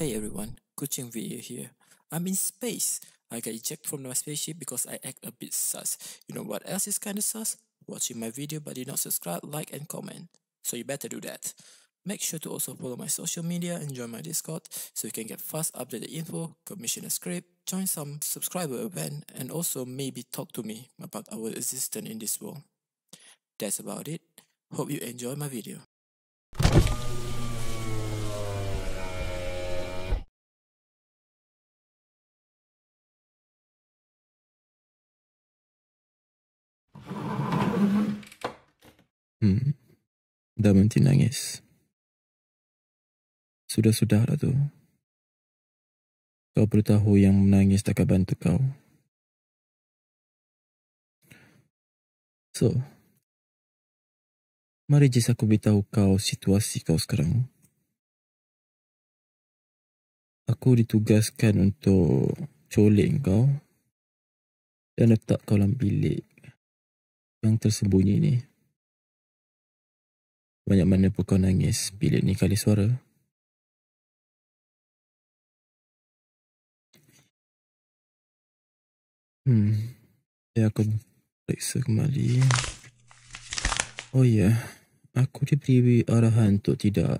Hey everyone, coaching video here. I'm in space. I got ejected from my spaceship because I act a bit sus. You know what else is kinda sus? Watching my video but did not subscribe, like and comment. So you better do that. Make sure to also follow my social media and join my Discord so you can get fast updated info, commission a script, join some subscriber event, and also maybe talk to me about our existence in this world. That's about it. Hope you enjoy my video. Hmm. Dah berhenti nangis. Sudah-sudah lah tu. Kau perlu tahu yang menangis takkan bantu kau. So, mari jis aku beritahu kau situasi kau sekarang. Aku ditugaskan untuk colik kau dan letak kau dalam bilik yang tersembunyi ni. Banyak mana pun kau nangis bilik ni kali suara. Hmm. Saya akan periksa kembali. Oh ya. Yeah. Aku diberi arahan untuk tidak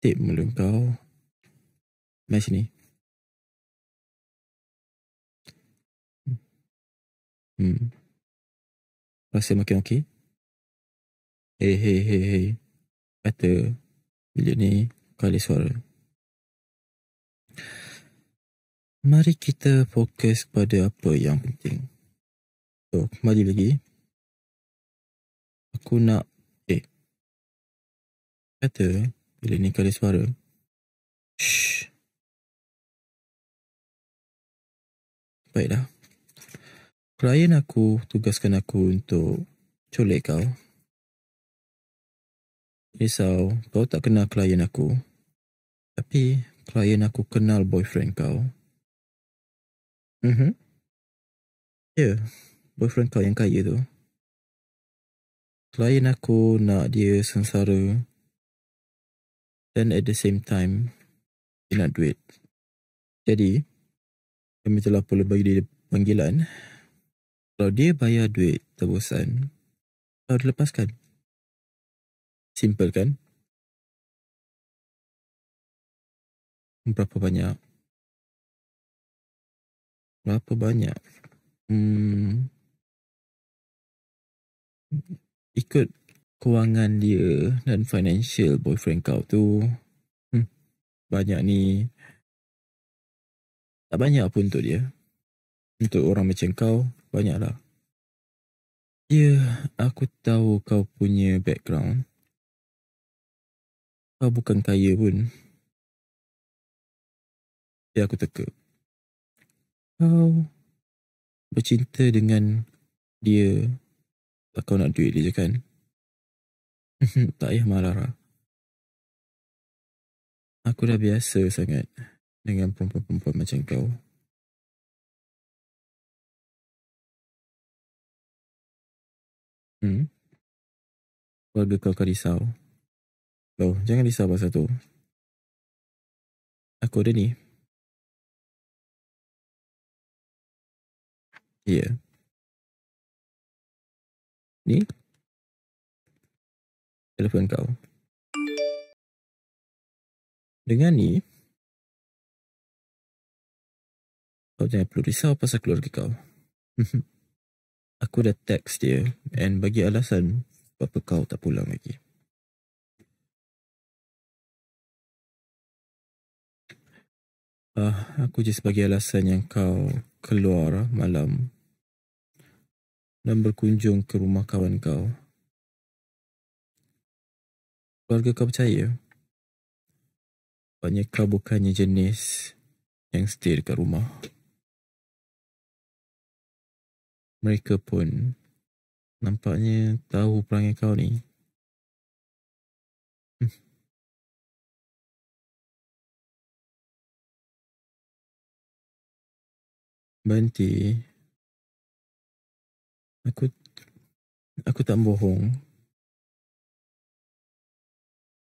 tip mulut kau. Mari sini. Hmm. hmm. Rasa makin okey? Hey, hey, hey, hey. Kata bilik ni kali suara. Mari kita fokus pada apa yang penting. So, kembali lagi. Aku nak... Eh. Kata bilik ni kali suara. Shh. Baiklah. Klien aku tugaskan aku untuk colek kau. Risau, kau tak kenal klien aku. Tapi, klien aku kenal boyfriend kau. Mhm. Ya, yeah, boyfriend kau yang kaya tu. Klien aku nak dia sengsara. Dan at the same time, dia nak duit. Jadi, kami telah perlu bagi dia panggilan. Kalau dia bayar duit tebusan, kau dilepaskan. Simple kan? Berapa banyak? Berapa banyak? Hmm. Ikut kewangan dia dan financial boyfriend kau tu. Hmm. Banyak ni. Tak banyak pun untuk dia. Untuk orang macam kau, banyaklah. Ya, yeah, aku tahu kau punya background kau ah, bukan kaya pun. Dia aku teka. Kau bercinta dengan dia tak kau nak duit dia je kan? tak payah marah lah. Aku dah biasa sangat dengan perempuan-perempuan macam kau. Hmm? Keluarga kau kau risau. Oh, jangan risau pasal tu. Aku ada ni. Ya. Yeah. Ni. Telefon kau. Dengan ni. Kau jangan perlu risau pasal keluarga kau. aku dah text dia. And bagi alasan. Bapa kau tak pulang lagi. Uh, aku je sebagai alasan yang kau keluar malam dan berkunjung ke rumah kawan kau. Keluarga kau percaya? Banyak kau bukannya jenis yang stay dekat rumah. Mereka pun nampaknya tahu perangai kau ni. Banti, aku aku tak bohong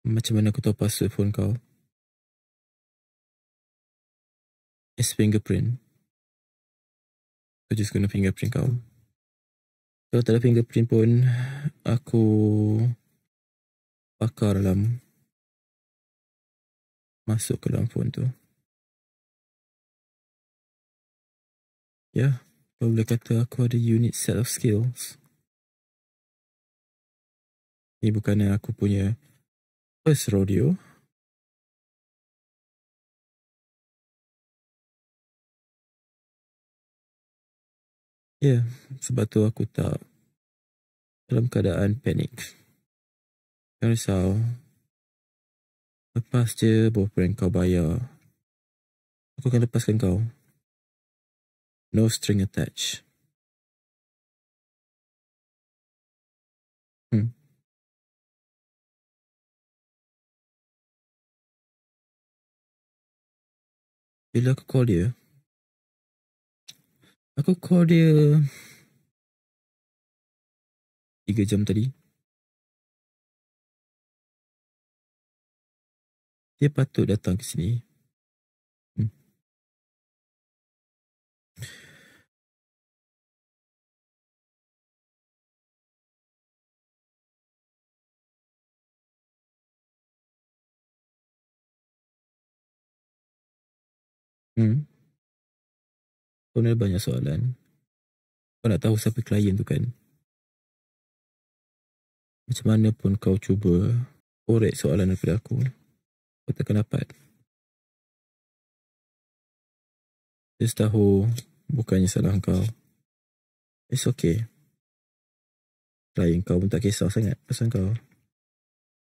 macam mana aku tahu password phone kau it's fingerprint aku just guna fingerprint kau kalau tak ada fingerprint pun aku pakar dalam masuk ke dalam phone tu yeah, boleh kata aku ada unit set of skills. Ini bukannya aku punya first rodeo. Ya, yeah, sebab tu aku tak dalam keadaan panik. Jangan risau. Lepas je bawah kau bayar. Aku akan lepaskan kau no string attached. Hmm. Bila aku call dia, aku call dia tiga jam tadi. Dia patut datang ke sini. Hmm. Kau ada banyak soalan. Kau nak tahu siapa klien tu kan? Macam mana pun kau cuba korek soalan daripada aku. Kau takkan dapat. Dia setahu bukannya salah kau. It's okay. Klien kau pun tak kisah sangat pasal kau.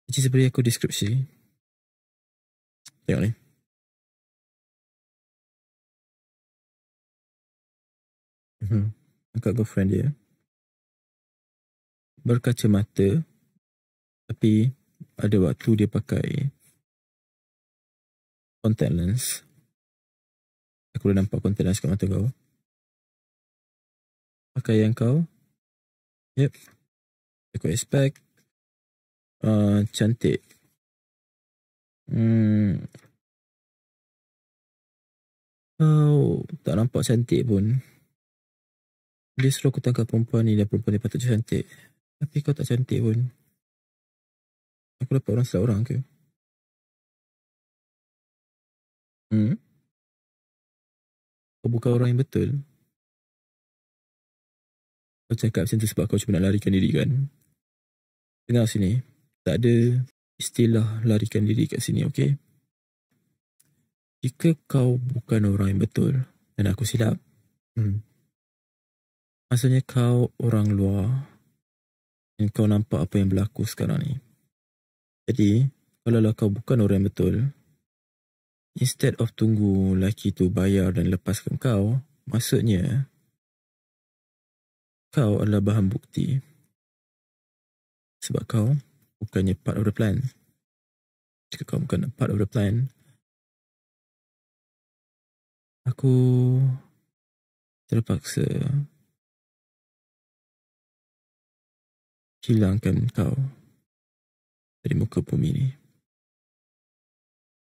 Cik beri aku deskripsi. Tengok ni. mm-hmm. dekat girlfriend dia mata, tapi ada waktu dia pakai contact lens aku dah nampak contact lens kat mata kau pakai yang kau yep aku expect uh, cantik Hmm. Kau tak nampak cantik pun. Dia suruh aku tangkap perempuan ni dan perempuan ni patut je cantik. Tapi kau tak cantik pun. Aku dapat orang setiap orang ke? Hmm? Kau bukan orang yang betul? Kau cakap macam tu sebab kau cuma nak larikan diri kan? Dengar sini. Tak ada istilah larikan diri kat sini, okay? Jika kau bukan orang yang betul dan aku silap, hmm, Maksudnya kau orang luar dan kau nampak apa yang berlaku sekarang ni. Jadi, kalau kau bukan orang betul, instead of tunggu lelaki tu bayar dan lepaskan kau, maksudnya kau adalah bahan bukti. Sebab kau bukannya part of the plan. Jika kau bukan part of the plan, aku terpaksa hilangkan kau dari muka bumi ini.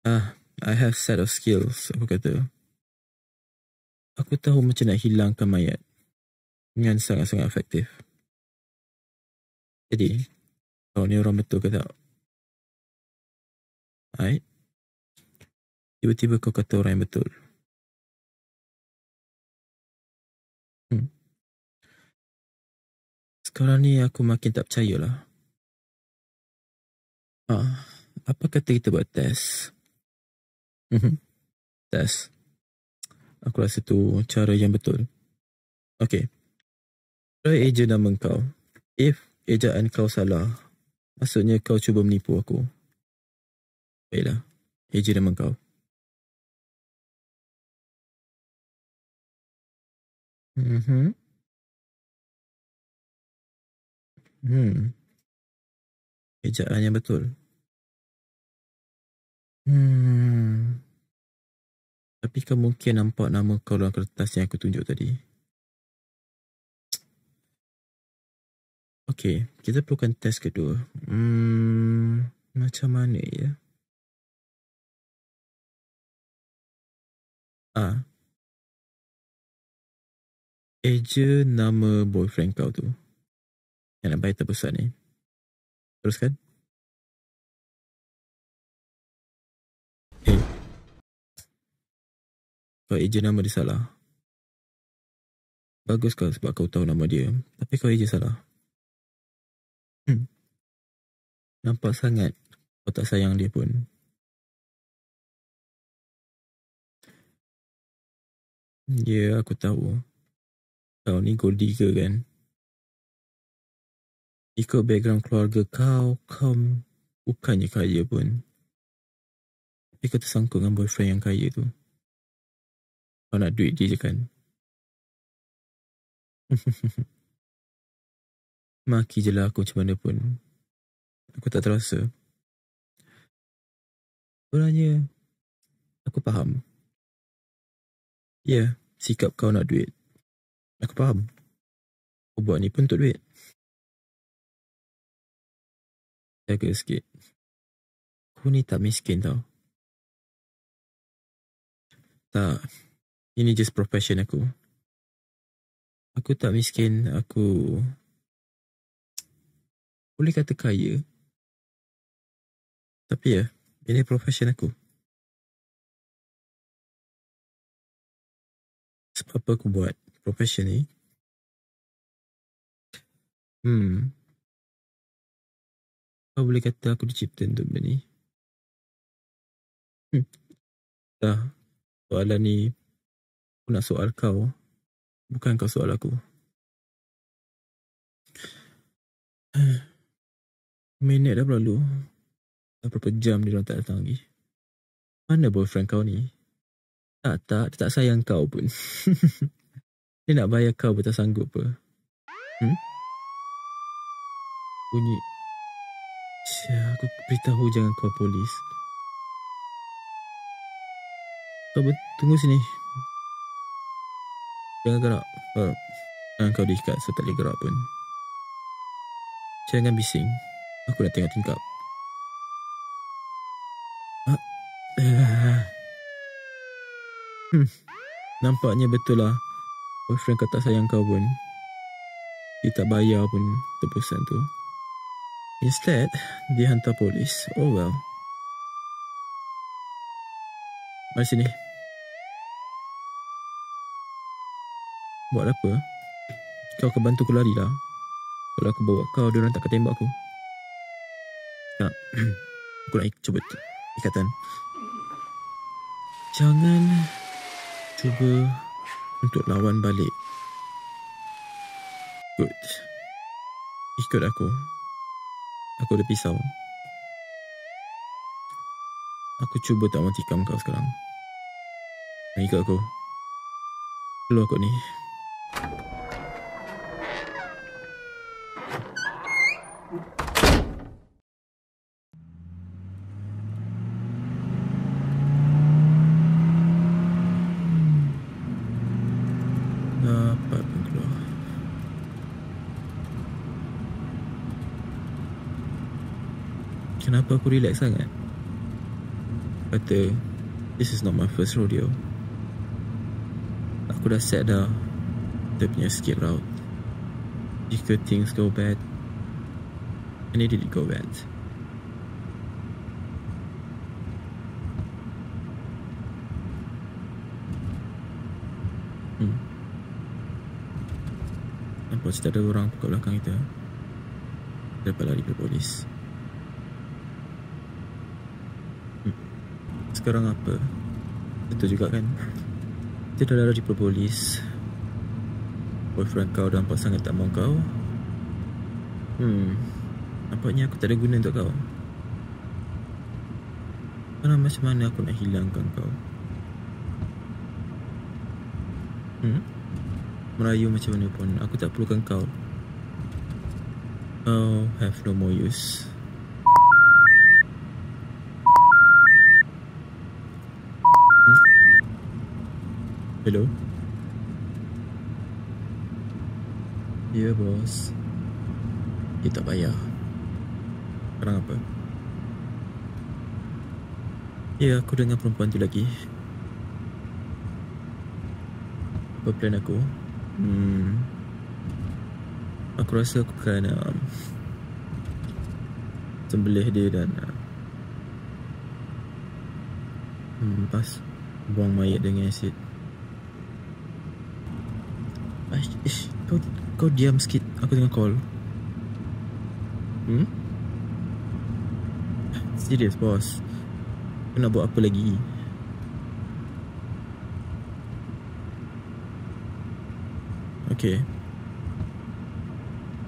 Ah, I have set of skills, aku kata. Aku tahu macam nak hilangkan mayat dengan sangat-sangat efektif. Jadi, kau ni orang betul ke tak? Alright. Tiba-tiba kau kata orang yang betul. Sekarang ni aku makin tak percaya lah. Ha, apa kata kita buat test? Mhm. tes. Aku rasa tu cara yang betul. Okey. Try eja nama kau. If ejaan kau salah, maksudnya kau cuba menipu aku. Baiklah. Eja nama kau. Mm-hmm. Hmm. Ejaan yang betul. Hmm. Tapi kau mungkin nampak nama kau dalam kertas yang aku tunjuk tadi. Okey, kita perlukan test kedua. Hmm, macam mana ya? A, Eja nama boyfriend kau tu yang baik terbesar ni. Teruskan. Eh. Kau eja nama dia salah. Bagus kau sebab kau tahu nama dia. Tapi kau eja salah. Hmm. Nampak sangat kau tak sayang dia pun. Ya, yeah, aku tahu. Kau ni gold ke kan? ikut background keluarga kau, kau bukannya kaya pun. Tapi kau tersangkut dengan boyfriend yang kaya tu. Kau nak duit dia je kan? Maki je lah aku macam mana pun. Aku tak terasa. Sebenarnya, aku faham. Ya, yeah, sikap kau nak duit. Aku faham. Aku buat ni pun untuk duit. Jaga sikit. Aku ni tak miskin tau. Tak. Ini just profession aku. Aku tak miskin. Aku... Boleh kata kaya. Tapi ya, ini profession aku. Sebab apa aku buat profession ni? Hmm, kau boleh kata aku dicipta untuk benda ni. Hmm. Dah. Soalan ni. Aku nak soal kau. Bukan kau soal aku. Minit dah berlalu. Dah berapa jam dia orang tak datang lagi. Mana boyfriend kau ni? Tak tak. Dia tak sayang kau pun. dia nak bayar kau pun tak sanggup apa. Hmm? Bunyi Ya, aku beritahu jangan kau polis. Kau ber- tunggu sini. Jangan gerak. Uh, kau diikat so tak boleh gerak pun. Jangan bising. Aku dah tengok tingkap. Ah, eh. Hmm. Nampaknya betul lah Boyfriend kau tak sayang kau pun Dia tak bayar pun Tebusan tu Instead, dihantar polis. Oh well. Mari sini. Buat apa? Kau akan bantu aku lari lah. Kalau aku bawa kau, dia orang tak akan tembak aku. Tak. aku nak cuba ikatan. Jangan cuba untuk lawan balik. Good. Ikut aku aku ada pisau. Aku cuba tak matikan kau sekarang. Ikut aku. Keluar kot ni. kenapa aku relax sangat? Kata, this is not my first rodeo. Aku dah set dah dia punya escape route. Jika things go bad, and it did go bad. Hmm. Nampak setiap ada orang kat belakang kita Dapat lari ke polis sekarang apa Betul juga kan Dia dah lari daripada polis Boyfriend kau dan pasangan tak mau kau Hmm Nampaknya aku tak ada guna untuk kau Mana macam mana aku nak hilangkan kau Hmm Merayu macam mana pun Aku tak perlukan kau Oh, have no more use Hello. Ya, yeah, bos. Dia tak payah. Sekarang apa? Ya, yeah, aku dengan perempuan tu lagi. Apa plan aku? Hmm. Aku rasa aku akan... Um, sembelih dia dan... Uh, hmm, pas. Buang mayat dengan asid. kau kau diam sikit aku tengah call hmm serius bos kau nak buat apa lagi Okey.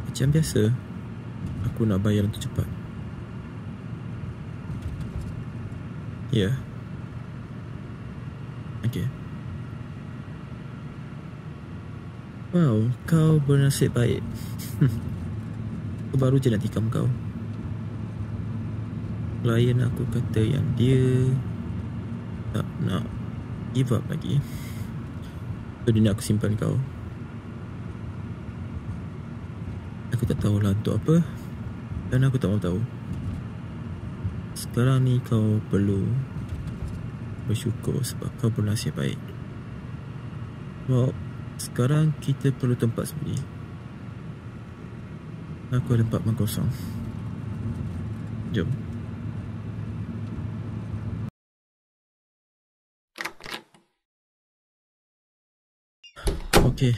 Macam biasa Aku nak bayar untuk cepat Ya yeah. Wow, kau bernasib baik. aku baru je nak tikam kau. Klien aku kata yang dia tak nak give up lagi. So, dia nak aku simpan kau. Aku tak tahu lah untuk apa. Dan aku tak mahu tahu. Sekarang ni kau perlu bersyukur sebab kau bernasib baik. Wow. Sekarang kita perlu tempat sembunyi Aku ada tempat mengkosong Jom Okay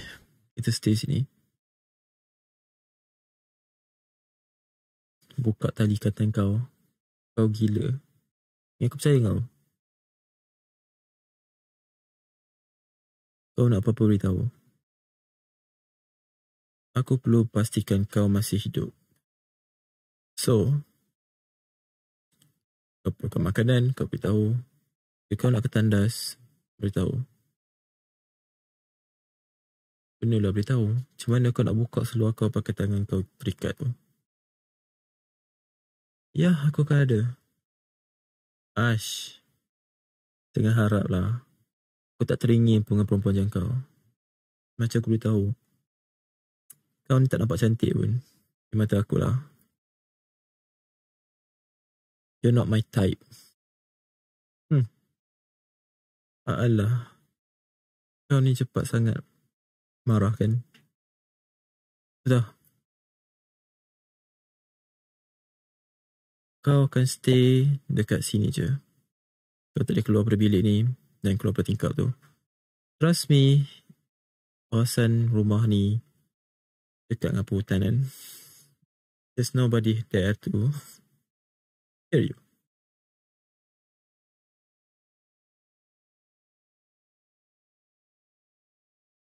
Kita stay sini Buka tali kata kau Kau gila Ni aku percaya kau Kau nak apa-apa beritahu? Aku perlu pastikan kau masih hidup. So, kau perlukan makanan, kau beritahu. Jika kau nak ketandas, beritahu. lah beritahu. Macam mana kau nak buka seluar kau pakai tangan kau terikat tu? Ya, aku akan ada. Ash. Tengah haraplah. Kau tak teringin pun dengan perempuan macam kau. Macam aku beritahu. Kau ni tak nampak cantik pun. Di mata akulah. You're not my type. Hmm. Alah. Kau ni cepat sangat. Marah kan? Sudah. Kau akan stay dekat sini je. Kau tak boleh keluar dari bilik ni dan keluar tingkap tu. Trust me, kawasan rumah ni dekat dengan perhutanan. There's nobody there to hear you.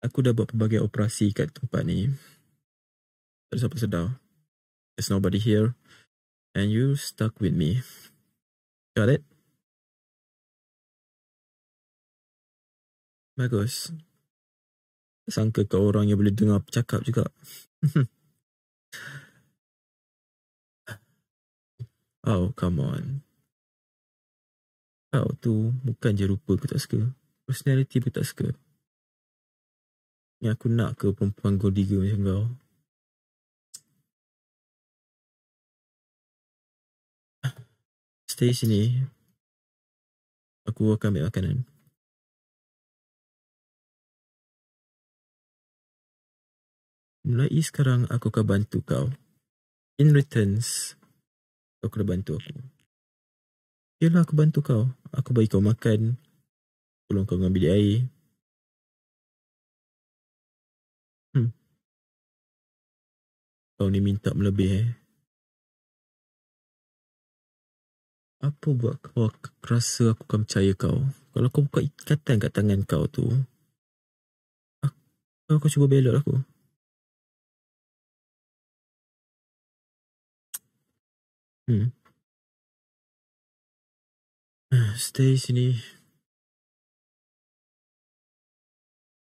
Aku dah buat pelbagai operasi kat tempat ni. Tak ada siapa sedar. There's nobody here. And you stuck with me. Got it? Bagus. Sangka kau orang yang boleh dengar cakap juga. oh, come on. Kau oh, tu bukan je rupa aku tak suka. Personality aku tak suka. Yang aku nak ke perempuan gold macam kau? Stay sini. Aku akan ambil makanan. mulai sekarang aku akan bantu kau. In returns, kau kena bantu aku. Yalah aku bantu kau. Aku bagi kau makan. Tolong kau dengan bilik air. Hmm. Kau ni minta melebih eh. Apa buat kau rasa aku akan percaya kau? Kalau kau buka ikatan kat tangan kau tu, kau cuba belok aku. Hmm. Ah, stay sini.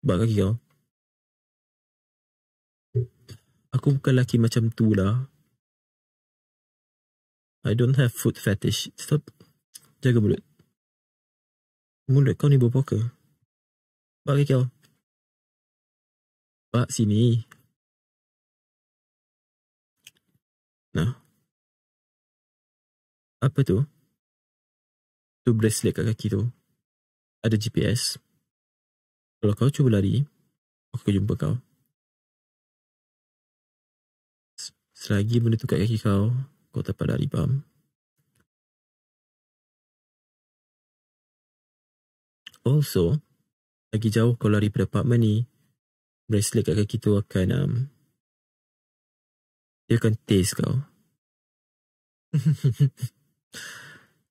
Bak kaki kau. Aku bukan lelaki macam tu lah. I don't have food fetish. Stop. Jaga mulut. Mulut kau ni berpokok ke? kaki kau. Bak sini. Nah apa tu? Tu bracelet kat kaki tu. Ada GPS. Kalau kau cuba lari, aku akan jumpa kau. Selagi benda tu kat kaki kau, kau tak dapat lari, paham? Also, lagi jauh kau lari pada apartmen ni, bracelet kat kaki tu akan, um, dia akan taste kau.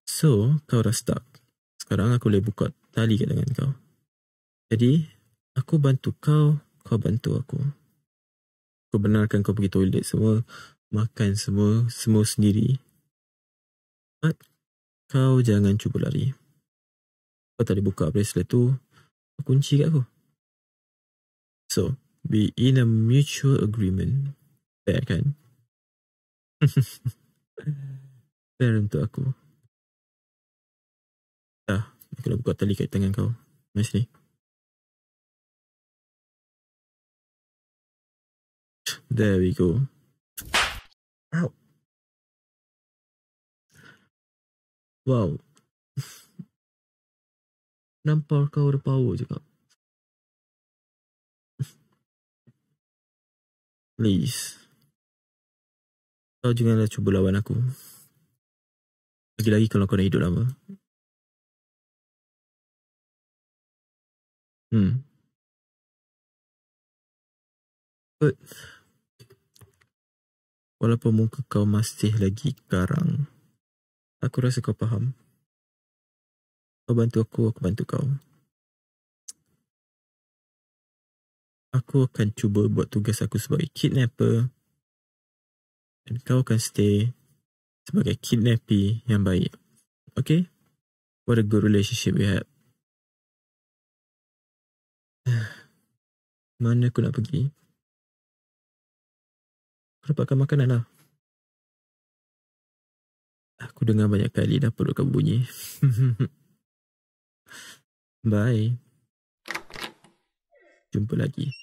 So, kau dah stuck. Sekarang aku boleh buka tali kat tangan kau. Jadi, aku bantu kau, kau bantu aku. Aku benarkan kau pergi toilet semua, makan semua, semua sendiri. But, kau jangan cuba lari. Kau tak boleh buka bracelet tu, kau kunci kat aku. So, be in a mutual agreement. Fair kan? Fair untuk aku. Dah, aku dah buka tali kat tangan kau. Nice ni. There we go. Ow. Wow. Nampak kau ada power juga. Please. Kau janganlah cuba lawan aku. Lagi-lagi kalau kau nak hidup lama. Hmm. But, walaupun muka kau masih lagi garang, aku rasa kau faham. Kau bantu aku, aku bantu kau. Aku akan cuba buat tugas aku sebagai kidnapper. dan kau akan stay sebagai kidnappi yang baik. Okay? What a good relationship we had. Mana aku nak pergi? Aku dapatkan makanan lah. Aku dengar banyak kali dah perutkan bunyi. Bye. Jumpa lagi.